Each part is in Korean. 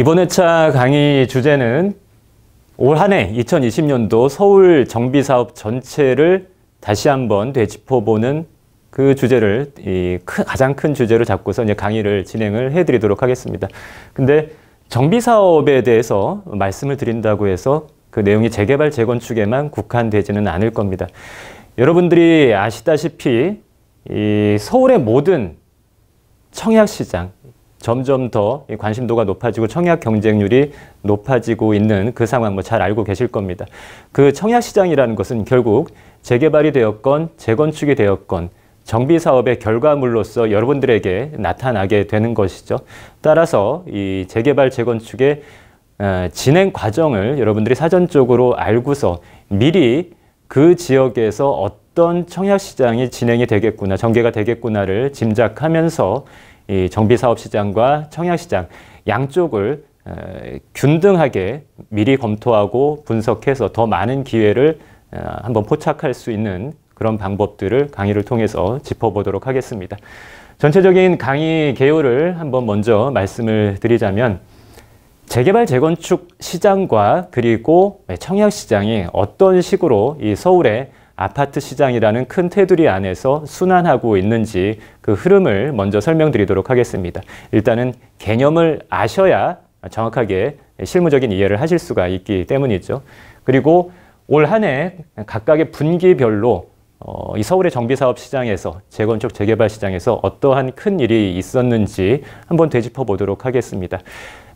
이번 회차 강의 주제는 올한해 2020년도 서울 정비사업 전체를 다시 한번 되짚어보는 그 주제를 이 큰, 가장 큰 주제로 잡고서 이제 강의를 진행을 해드리도록 하겠습니다. 근데 정비 사업에 대해서 말씀을 드린다고 해서 그 내용이 재개발 재건축에만 국한되지는 않을 겁니다. 여러분들이 아시다시피 이 서울의 모든 청약 시장 점점 더 관심도가 높아지고 청약 경쟁률이 높아지고 있는 그 상황 뭐 잘 알고 계실 겁니다. 그 청약 시장이라는 것은 결국 재개발이 되었건 재건축이 되었건 정비 사업의 결과물로서 여러분들에게 나타나게 되는 것이죠. 따라서 이 재개발 재건축의 어, 진행 과정을 여러분들이 사전적으로 알고서 미리 그 지역에서 어떤 청약 시장이 진행이 되겠구나, 전개가 되겠구나를 짐작하면서 이 정비사업 시장과 청약시장 양쪽을 균등하게 미리 검토하고 분석해서 더 많은 기회를 한번 포착할 수 있는 그런 방법들을 강의를 통해서 짚어보도록 하겠습니다. 전체적인 강의 개요를 한번 먼저 말씀을 드리자면 재개발 재건축 시장과 그리고 청약 시장이 어떤 식으로 이 서울의 아파트 시장이라는 큰 테두리 안에서 순환하고 있는지 그 흐름을 먼저 설명드리도록 하겠습니다. 일단은 개념을 아셔야 정확하게 실무적인 이해를 하실 수가 있기 때문이죠. 그리고 올 한해 각각의 분기별로 어, 이 서울의 정비사업 시장에서 재건축 재개발 시장에서 어떠한 큰 일이 있었는지 한번 되짚어 보도록 하겠습니다.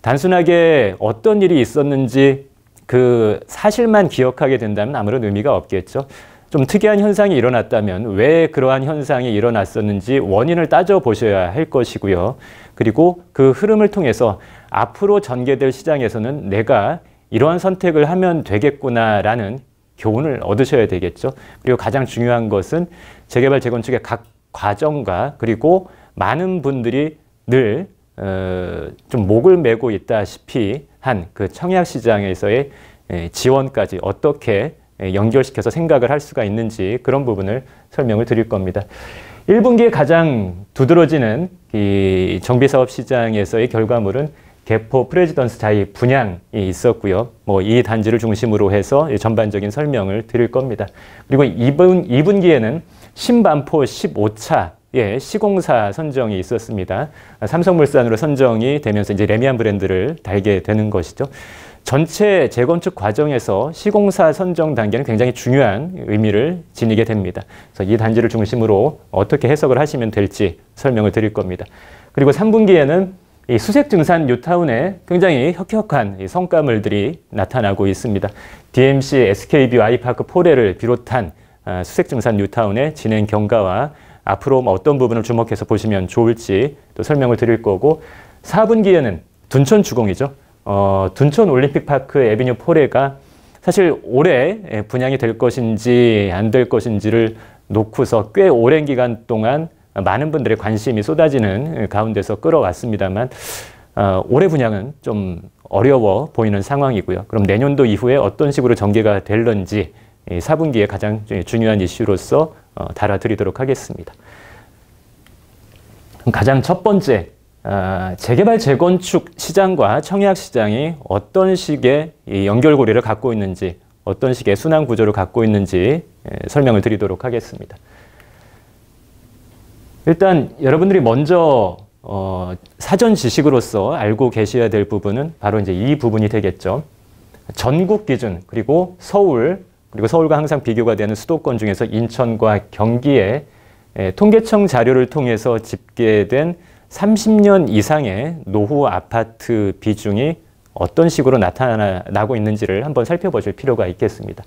단순하게 어떤 일이 있었는지 그 사실만 기억하게 된다면 아무런 의미가 없겠죠. 좀 특이한 현상이 일어났다면 왜 그러한 현상이 일어났었는지 원인을 따져보셔야 할 것이고요. 그리고 그 흐름을 통해서 앞으로 전개될 시장에서는 내가 이러한 선택을 하면 되겠구나라는 교훈을 얻으셔야 되겠죠. 그리고 가장 중요한 것은 재개발, 재건축의 각 과정과 그리고 많은 분들이 늘좀 어, 목을 메고 있다시피 한 그 청약 시장에서의 지원까지 어떻게 예, 연결시켜서 생각을 할 수가 있는지 그런 부분을 설명을 드릴 겁니다. 1분기에 가장 두드러지는 이 정비사업 시장에서의 결과물은 개포 프레지던스 자이 분양이 있었고요. 뭐 이 단지를 중심으로 해서 전반적인 설명을 드릴 겁니다. 그리고 2분, 2분기에는 신반포 15차 예, 시공사 선정이 있었습니다. 삼성물산으로 선정이 되면서 이제 레미안 브랜드를 달게 되는 것이죠. 전체 재건축 과정에서 시공사 선정 단계는 굉장히 중요한 의미를 지니게 됩니다. 그래서 이 단지를 중심으로 어떻게 해석을 하시면 될지 설명을 드릴 겁니다. 그리고 3분기에는 이 수색 증산 뉴타운에 굉장히 혁혁한 성과물들이 나타나고 있습니다. DMC SKB 아이파크 포레를 비롯한 아, 수색 증산 뉴타운의 진행 경과와 앞으로 뭐 어떤 부분을 주목해서 보시면 좋을지 또 설명을 드릴 거고 4분기에는 둔촌 주공이죠. 어, 둔촌 올림픽파크 에비뉴 포레가 사실 올해 예, 분양이 될 것인지 안 될 것인지를 놓고서 꽤 오랜 기간 동안 많은 분들의 관심이 쏟아지는 예, 가운데서 끌어왔습니다만 어, 올해 분양은 좀 어려워 보이는 상황이고요. 그럼 내년도 이후에 어떤 식으로 전개가 될는지 4분기에 가장 중요한 이슈로서 어, 달아드리도록 하겠습니다. 가장 첫 번째 아, 재개발 재건축 시장과 청약 시장이 어떤 식의 연결고리를 갖고 있는지 어떤 식의 순환 구조를 갖고 있는지 예, 설명을 드리도록 하겠습니다. 일단 여러분들이 먼저 어, 사전 지식으로서 알고 계셔야 될 부분은 바로 이제 이 부분이 되겠죠. 전국 기준 그리고 서울 그리고 서울과 항상 비교가 되는 수도권 중에서 인천과 경기에 예, 통계청 자료를 통해서 집계된 30년 이상의 노후 아파트 비중이 어떤 식으로 나타나고 있는지를 한번 살펴보실 필요가 있겠습니다.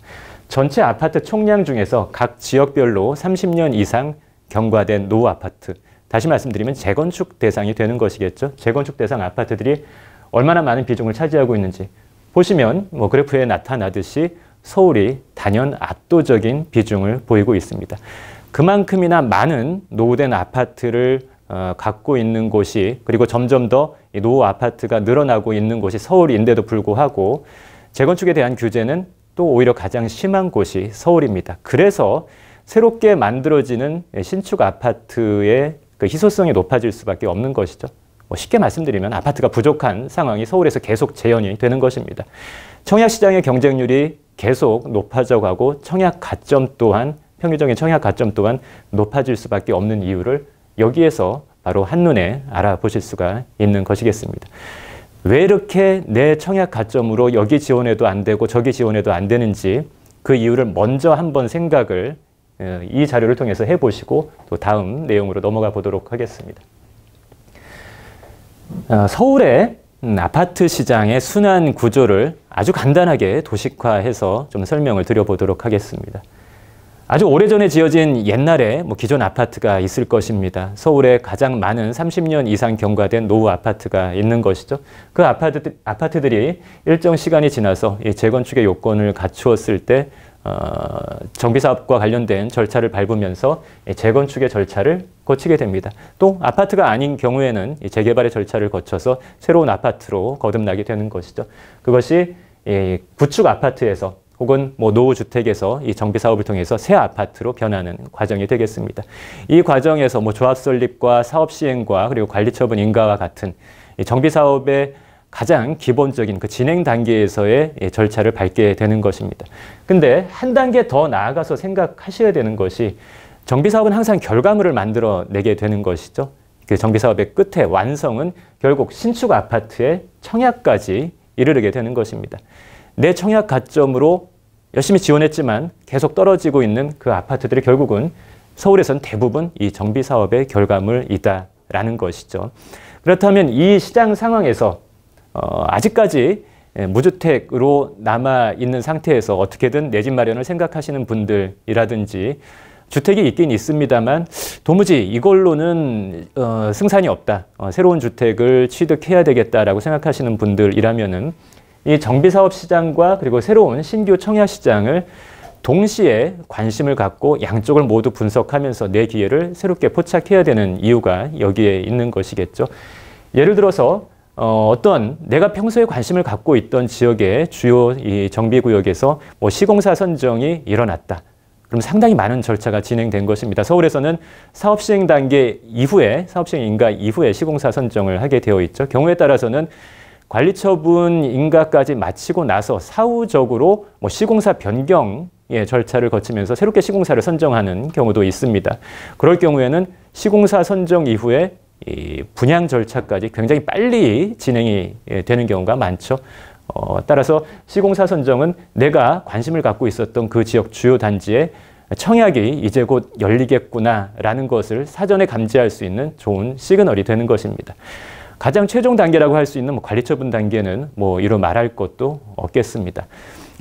전체 아파트 총량 중에서 각 지역별로 30년 이상 경과된 노후 아파트, 다시 말씀드리면 재건축 대상이 되는 것이겠죠. 재건축 대상 아파트들이 얼마나 많은 비중을 차지하고 있는지 보시면 뭐 그래프에 나타나듯이 서울이 단연 압도적인 비중을 보이고 있습니다. 그만큼이나 많은 노후된 아파트를 어, 갖고 있는 곳이 그리고 점점 더 노후 아파트가 늘어나고 있는 곳이 서울인데도 불구하고 재건축에 대한 규제는 또 오히려 가장 심한 곳이 서울입니다. 그래서 새롭게 만들어지는 신축 아파트의 그 희소성이 높아질 수밖에 없는 것이죠. 뭐 쉽게 말씀드리면 아파트가 부족한 상황이 서울에서 계속 재현이 되는 것입니다. 청약시장의 경쟁률이 계속 높아져 가고 청약 가점 또한 평균적인 청약 가점 또한 높아질 수밖에 없는 이유를 여기에서 바로 한눈에 알아보실 수가 있는 것이겠습니다. 왜 이렇게 내 청약 가점으로 여기 지원해도 안 되고 저기 지원해도 안 되는지 그 이유를 먼저 한번 생각을 어, 이 자료를 통해서 해보시고 또 다음 내용으로 넘어가 보도록 하겠습니다. 어, 서울의 음, 아파트 시장의 순환 구조를 아주 간단하게 도식화해서 좀 설명을 드려보도록 하겠습니다. 아주 오래전에 지어진 옛날에 뭐 기존 아파트가 있을 것입니다. 서울에 가장 많은 30년 이상 경과된 노후 아파트가 있는 것이죠. 그 아파트, 아파트들이 일정 시간이 지나서 재건축의 요건을 갖추었을 때 어, 전기사업과 관련된 절차를 밟으면서 재건축의 절차를 거치게 됩니다. 또 아파트가 아닌 경우에는 재개발의 절차를 거쳐서 새로운 아파트로 거듭나게 되는 것이죠. 그것이 구축 아파트에서 혹은 뭐 노후 주택에서 이 정비 사업을 통해서 새 아파트로 변하는 과정이 되겠습니다. 이 과정에서 뭐 조합 설립과 사업 시행과 그리고 관리 처분 인가와 같은 정비 사업의 가장 기본적인 그 진행 단계에서의 절차를 밟게 되는 것입니다. 근데 한 단계 더 나아가서 생각하셔야 되는 것이 정비 사업은 항상 결과물을 만들어 내게 되는 것이죠. 그 정비 사업의 끝에 완성은 결국 신축 아파트의 청약까지 이르게 되는 것입니다. 내 청약 가점으로 열심히 지원했지만 계속 떨어지고 있는 그 아파트들이 결국은 서울에선 대부분 이 정비 사업의 결과물이다라는 것이죠. 그렇다면 이 시장 상황에서 어, 아직까지 예, 무주택으로 남아 있는 상태에서 어떻게든 내 집 마련을 생각하시는 분들이라든지 주택이 있긴 있습니다만 도무지 이걸로는 어, 승산이 없다. 어, 새로운 주택을 취득해야 되겠다라고 생각하시는 분들이라면은 이 정비사업 시장과 그리고 새로운 신규 청약 시장을 동시에 관심을 갖고 양쪽을 모두 분석하면서 내 기회를 새롭게 포착해야 되는 이유가 여기에 있는 것이겠죠. 예를 들어서 어, 어떤 내가 평소에 관심을 갖고 있던 지역의 주요 이 정비구역에서 뭐 시공사 선정이 일어났다. 그럼 상당히 많은 절차가 진행된 것입니다. 서울에서는 사업 시행 단계 이후에 사업 시행 인가 이후에 시공사 선정을 하게 되어 있죠. 경우에 따라서는 관리처분 인가까지 마치고 나서 사후적으로 뭐 시공사 변경 의 예, 절차를 거치면서 새롭게 시공사를 선정하는 경우도 있습니다. 그럴 경우에는 시공사 선정 이후에 이 분양 절차까지 굉장히 빨리 진행이 예, 되는 경우가 많죠. 어, 따라서 시공사 선정은 내가 관심을 갖고 있었던 그 지역 주요 단지에 청약이 이제 곧 열리겠구나라는 것을 사전에 감지할 수 있는 좋은 시그널이 되는 것입니다. 가장 최종 단계라고 할 수 있는 뭐 관리처분 단계는 뭐 이로 말할 것도 없겠습니다.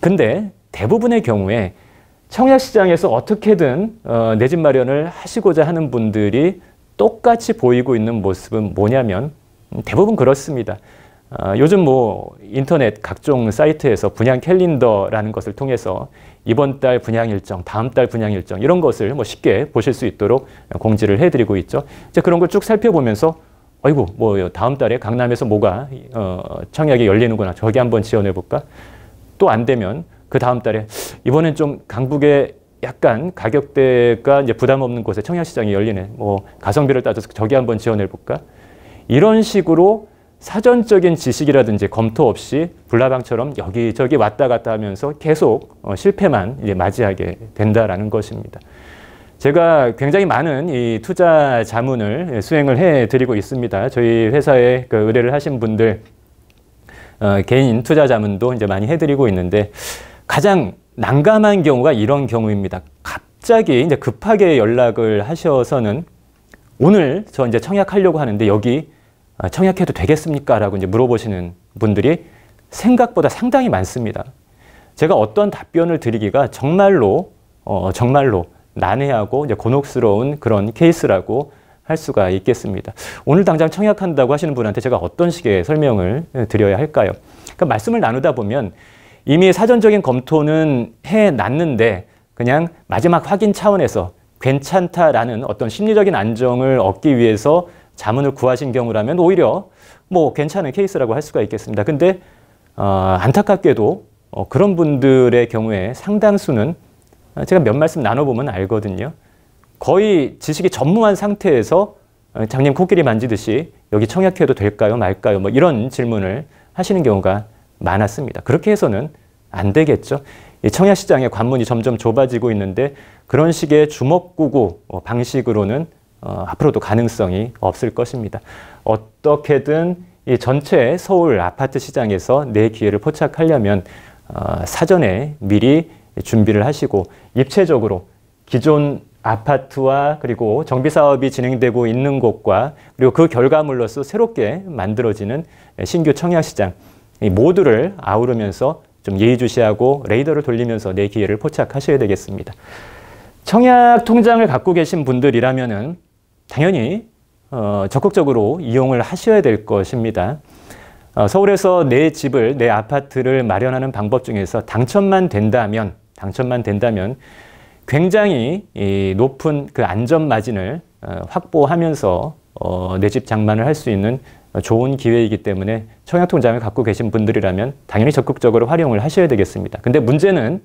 근데 대부분의 경우에 청약시장에서 어떻게든 어, 내집 마련을 하시고자 하는 분들이 똑같이 보이고 있는 모습은 뭐냐면 대부분 그렇습니다. 어, 요즘 뭐 인터넷 각종 사이트에서 분양 캘린더라는 것을 통해서 이번 달 분양 일정, 다음 달 분양 일정 이런 것을 뭐 쉽게 보실 수 있도록 공지를 해드리고 있죠. 이제 그런 걸 쭉 살펴보면서 아이고 뭐 다음 달에 강남에서 뭐가 어, 청약이 열리는구나 저기 한번 지원해 볼까 또 안 되면 그 다음 달에 이번엔 좀 강북에 약간 가격대가 이제 부담 없는 곳에 청약 시장이 열리네 뭐 가성비를 따져서 저기 한번 지원해 볼까 이런 식으로 사전적인 지식이라든지 검토 없이 불나방처럼 여기저기 왔다 갔다 하면서 계속 어, 실패만 이제 맞이하게 된다라는 것입니다. 제가 굉장히 많은 이 투자 자문을 수행을 해드리고 있습니다. 저희 회사에 그 의뢰를 하신 분들 어, 개인 투자 자문도 이제 많이 해드리고 있는데 가장 난감한 경우가 이런 경우입니다. 갑자기 이제 급하게 연락을 하셔서는 오늘 저 이제 청약하려고 하는데 여기 아, 청약해도 되겠습니까? 라고 이제 물어보시는 분들이 생각보다 상당히 많습니다. 제가 어떤 답변을 드리기가 정말로, 어, 정말로 난해하고 이제 곤혹스러운 그런 케이스라고 할 수가 있겠습니다. 오늘 당장 청약한다고 하시는 분한테 제가 어떤 식의 설명을 예, 드려야 할까요? 그러니까 말씀을 나누다 보면 이미 사전적인 검토는 해놨는데 그냥 마지막 확인 차원에서 괜찮다라는 어떤 심리적인 안정을 얻기 위해서 자문을 구하신 경우라면 오히려 뭐 괜찮은 케이스라고 할 수가 있겠습니다. 근데 어, 안타깝게도 어, 그런 분들의 경우에 상당수는 아, 제가 몇 말씀 나눠보면 알거든요. 거의 지식이 전무한 상태에서 어, 장님 코끼리 만지듯이 여기 청약해도 될까요 말까요 뭐 이런 질문을 하시는 경우가 많았습니다. 그렇게 해서는 안 되겠죠. 이 청약 시장의 관문이 점점 좁아지고 있는데 그런 식의 주먹구구 어, 방식으로는 어, 앞으로도 가능성이 없을 것입니다. 어떻게든 이 전체 서울 아파트 시장에서 내 기회를 포착하려면 사전에 미리 준비를 하시고 입체적으로 기존 아파트와 그리고 정비 사업이 진행되고 있는 곳과 그리고 그 결과물로서 새롭게 만들어지는 신규 청약시장 모두를 아우르면서 좀 예의주시하고 레이더를 돌리면서 내 기회를 포착하셔야 되겠습니다. 청약 통장을 갖고 계신 분들이라면은 당연히 어, 적극적으로 이용을 하셔야 될 것입니다. 어, 서울에서 내 집을 내 아파트를 마련하는 방법 중에서 당첨만 된다면 당첨만 된다면 굉장히 높은 그 안전 마진을 어, 확보하면서 어, 내 집 장만을 할 수 있는 좋은 기회이기 때문에 청약통장을 갖고 계신 분들이라면 당연히 적극적으로 활용을 하셔야 되겠습니다. 근데 문제는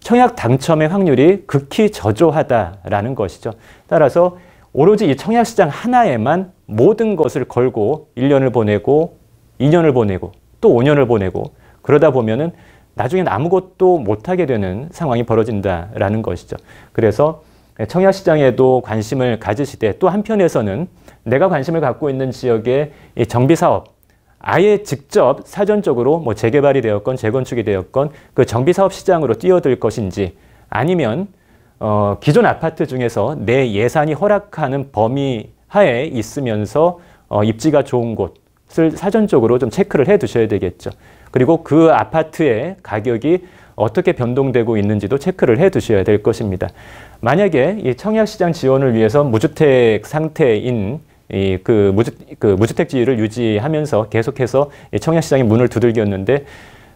청약 당첨의 확률이 극히 저조하다라는 것이죠. 따라서 오로지 이 청약 시장 하나에만 모든 것을 걸고 1년을 보내고 2년을 보내고 또 5년을 보내고 그러다 보면은 나중엔 아무것도 못하게 되는 상황이 벌어진다라는 것이죠. 그래서 청약시장에도 관심을 가지시되 또 한편에서는 내가 관심을 갖고 있는 지역의 정비사업, 아예 직접 사전적으로 뭐 재개발이 되었건 재건축이 되었건 그 정비사업 시장으로 뛰어들 것인지 아니면 어, 기존 아파트 중에서 내 예산이 허락하는 범위 하에 있으면서 어, 입지가 좋은 곳 것을 사전적으로 좀 체크를 해 두셔야 되겠죠. 그리고 그 아파트의 가격이 어떻게 변동되고 있는지도 체크를 해 두셔야 될 것입니다. 만약에 이 청약시장 지원을 위해서 무주택 상태인 이그 무주, 그 무주택지를 위 유지하면서 계속해서 청약시장의 문을 두들겼는데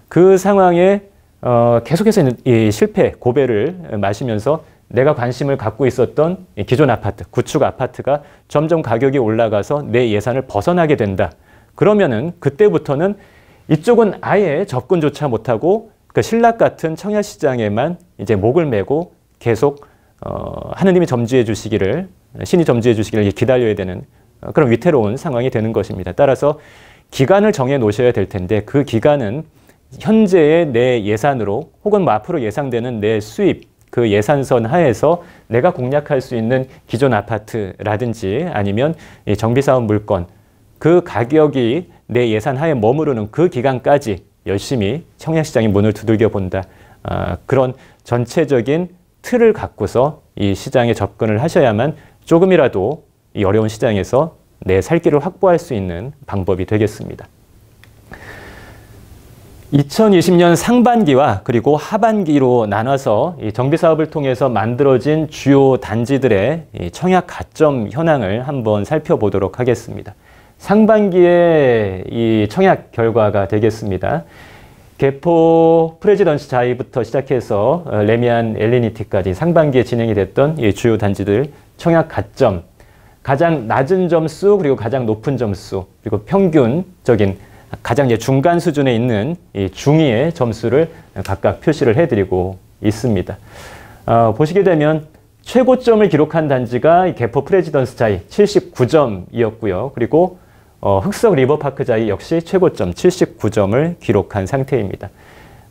그 상황에 어, 계속해서 이 실패, 고배를 마시면서 내가 관심을 갖고 있었던 기존 아파트, 구축 아파트가 점점 가격이 올라가서 내 예산을 벗어나게 된다. 그러면은 그때부터는 이쪽은 아예 접근조차 못하고 그 신락 같은 청약 시장에만 이제 목을 메고 계속 어, 하느님이 점지해 주시기를 신이 점지해 주시기를 기다려야 되는 어, 그런 위태로운 상황이 되는 것입니다. 따라서 기간을 정해 놓으셔야 될 텐데 그 기간은 현재의 내 예산으로 혹은 뭐 앞으로 예상되는 내 수입 그 예산선 하에서 내가 공략할 수 있는 기존 아파트라든지 아니면 정비사업 물건 그 가격이 내 예산 하에 머무르는 그 기간까지 열심히 청약시장의 문을 두들겨 본다. 아, 그런 전체적인 틀을 갖고서 이 시장에 접근을 하셔야만 조금이라도 이 어려운 시장에서 내 살길을 확보할 수 있는 방법이 되겠습니다. 2020년 상반기와 그리고 하반기로 나눠서 정비 사업을 통해서 만들어진 주요 단지들의 청약 가점 현황을 한번 살펴보도록 하겠습니다. 상반기에 이 청약 결과가 되겠습니다. 개포 프레지던시 자이부터 시작해서 어, 레미안 엘리니티까지 상반기에 진행이 됐던 이 주요 단지들 청약 가점, 가장 낮은 점수 그리고 가장 높은 점수 그리고 평균적인 가장 예, 중간 수준에 있는 이 중위의 점수를 각각 표시를 해드리고 있습니다. 어, 보시게 되면 최고점을 기록한 단지가 개포 프레지던스 차이 79점이었고요. 그리고 어, 흑석 리버파크자이 역시 최고점 79점을 기록한 상태입니다.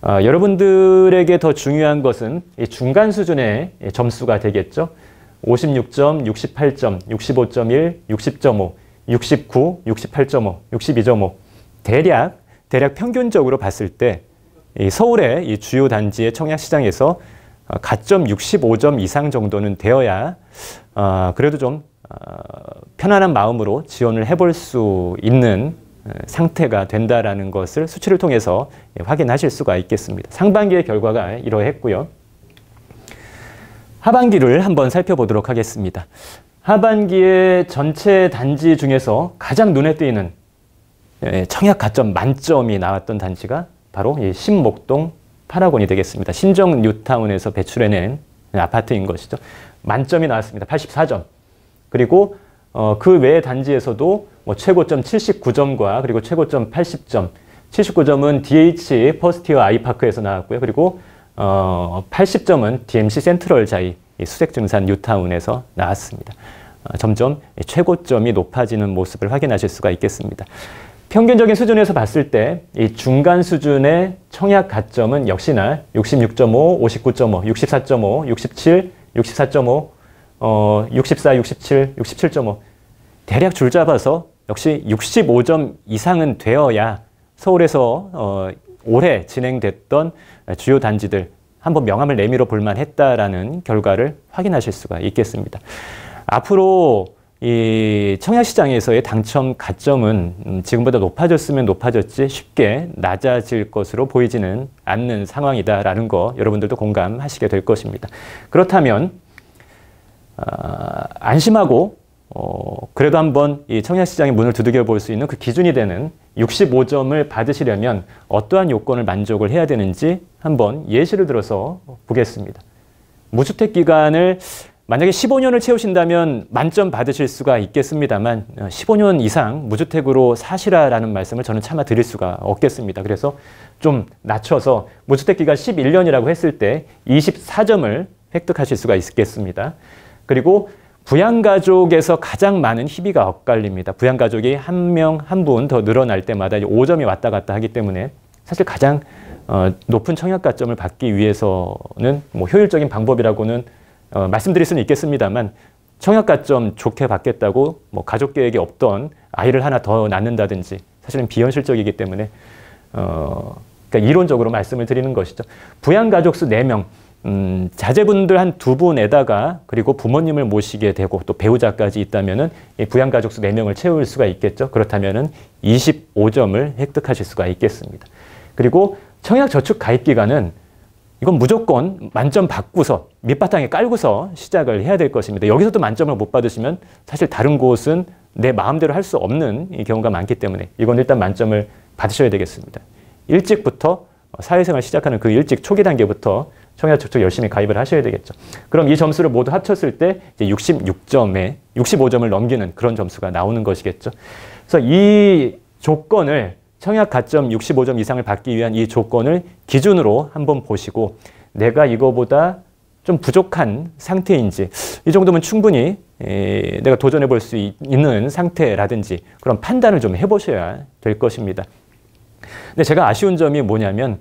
어, 여러분들에게 더 중요한 것은 중간 수준의 점수가 되겠죠. 56점, 68점, 65.1, 60.5, 69, 68.5, 62.5 대략 대략 평균적으로 봤을 때 서울의 이 주요 단지의 청약 시장에서 어, 가점 65점 이상 정도는 되어야 어, 그래도 좀 편안한 마음으로 지원을 해볼 수 있는 상태가 된다라는 것을 수치를 통해서 예, 확인하실 수가 있겠습니다. 상반기의 결과가 이러했고요. 하반기를 한번 살펴보도록 하겠습니다. 하반기의 전체 단지 중에서 가장 눈에 띄는 예, 청약 가점 만점이 나왔던 단지가 바로 신목동 파라곤이 되겠습니다. 신정 뉴타운에서 배출해낸 아파트인 것이죠. 만점이 나왔습니다. 84점. 그리고 어, 그 외의 단지에서도 뭐 최고점 79점과 그리고 최고점 80점, 79점은 DH 퍼스티어 아이파크에서 나왔고요. 그리고 어, 80점은 DMC 센트럴 자이 수색증산 뉴타운에서 나왔습니다. 어, 점점 최고점이 높아지는 모습을 확인하실 수가 있겠습니다. 평균적인 수준에서 봤을 때 이 중간 수준의 청약 가점은 역시나 66.5, 59.5, 64.5, 67, 64.5, 어, 64, 67, 67.5 대략 줄 잡아서 역시 65점 이상은 되어야 서울에서 어, 올해 진행됐던 주요 단지들 한번 명함을 내밀어 볼만 했다라는 결과를 확인하실 수가 있겠습니다. 앞으로 이 청약시장에서의 당첨 가점은 음, 지금보다 높아졌으면 높아졌지 쉽게 낮아질 것으로 보이지는 않는 상황이다라는 거 여러분들도 공감하시게 될 것입니다. 그렇다면 아, 안심하고 어, 그래도 한번 이 청약시장의 문을 두드겨 볼 수 있는 그 기준이 되는 65점을 받으시려면 어떠한 요건을 만족을 해야 되는지 한번 예시를 들어서 보겠습니다. 무주택 기간을 만약에 15년을 채우신다면 만점 받으실 수가 있겠습니다만 15년 어, 이상 무주택으로 사시라라는 말씀을 저는 차마 드릴 수가 없겠습니다. 그래서 좀 낮춰서 무주택 기간 11년이라고 했을 때 24점을 획득하실 수가 있겠습니다. 그리고 부양가족에서 가장 많은 희비가 엇갈립니다. 부양가족이 한 명, 한 분 더 늘어날 때마다 5점이 왔다 갔다 하기 때문에 사실 가장 어, 높은 청약가점을 받기 위해서는 뭐 효율적인 방법이라고는 어, 말씀드릴 수는 있겠습니다만 청약가점 좋게 받겠다고 뭐 가족 계획이 없던 아이를 하나 더 낳는다든지 사실은 비현실적이기 때문에 어, 그러니까 이론적으로 말씀을 드리는 것이죠. 부양가족수 4명. 음, 자제분들 한 두 분에다가 그리고 부모님을 모시게 되고 또 배우자까지 있다면 부양가족 수 4명을 채울 수가 있겠죠. 그렇다면 25점을 획득하실 수가 있겠습니다. 그리고 청약저축 가입 기간은 이건 무조건 만점 받고서 밑바탕에 깔고서 시작을 해야 될 것입니다. 여기서도 만점을 못 받으시면 사실 다른 곳은 내 마음대로 할 수 없는 경우가 많기 때문에 이건 일단 만점을 받으셔야 되겠습니다. 일찍부터 사회생활 시작하는 그 일찍 초기 단계부터 청약 접축 열심히 가입을 하셔야 되겠죠. 그럼 이 점수를 모두 합쳤을 때 이제 66점에 65점을 넘기는 그런 점수가 나오는 것이겠죠. 그래서 이 조건을 청약 가점 65점 이상을 받기 위한 이 조건을 기준으로 한번 보시고 내가 이거보다 좀 부족한 상태인지 이 정도면 충분히 에, 내가 도전해 볼 수 있는 상태라든지 그런 판단을 좀 해보셔야 될 것입니다. 근데 제가 아쉬운 점이 뭐냐면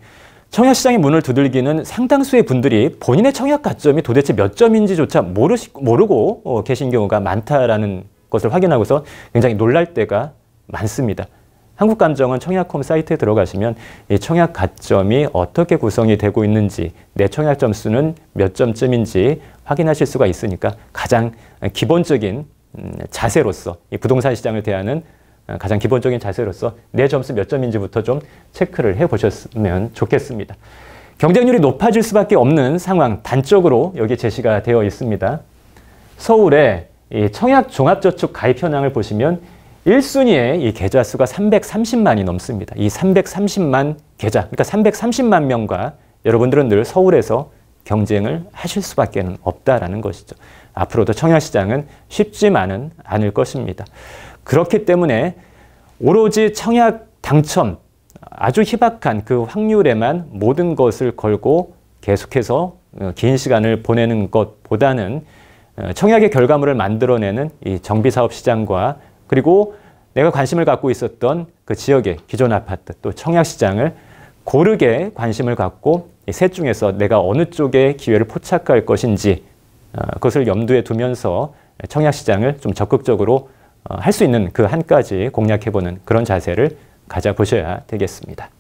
청약시장의 문을 두들기는 상당수의 분들이 본인의 청약 가점이 도대체 몇 점인지조차 모르시, 모르고 어, 계신 경우가 많다라는 것을 확인하고서 굉장히 놀랄 때가 많습니다. 한국감정은 청약홈 사이트에 들어가시면 이 청약 가점이 어떻게 구성이 되고 있는지 내 청약 점수는 몇 점쯤인지 확인하실 수가 있으니까 가장 기본적인 음, 자세로서 이 부동산 시장을 대하는 어, 가장 기본적인 자세로서 내 점수 몇 점인지부터 좀 체크를 해 보셨으면 좋겠습니다. 경쟁률이 높아질 수밖에 없는 상황 단적으로 여기 제시가 되어 있습니다. 서울의 청약 종합저축 가입 현황을 보시면 1순위에 이 계좌 수가 330만이 넘습니다. 이 330만 계좌, 그러니까 330만 명과 여러분들은 늘 서울에서 경쟁을 하실 수밖에 없다라는 것이죠. 앞으로도 청약시장은 쉽지만은 않을 것입니다. 그렇기 때문에 오로지 청약 당첨 아주 희박한 그 확률에만 모든 것을 걸고 계속해서 어, 긴 시간을 보내는 것보다는 어, 청약의 결과물을 만들어내는 이 정비사업 시장과 그리고 내가 관심을 갖고 있었던 그 지역의 기존 아파트 또 청약 시장을 고르게 관심을 갖고 이셋 중에서 내가 어느 쪽에 기회를 포착할 것인지 어, 그것을 염두에 두면서 청약 시장을 좀 적극적으로 어, 할수 있는 그 한까지 공략해보는 그런 자세를 가져보셔야 되겠습니다.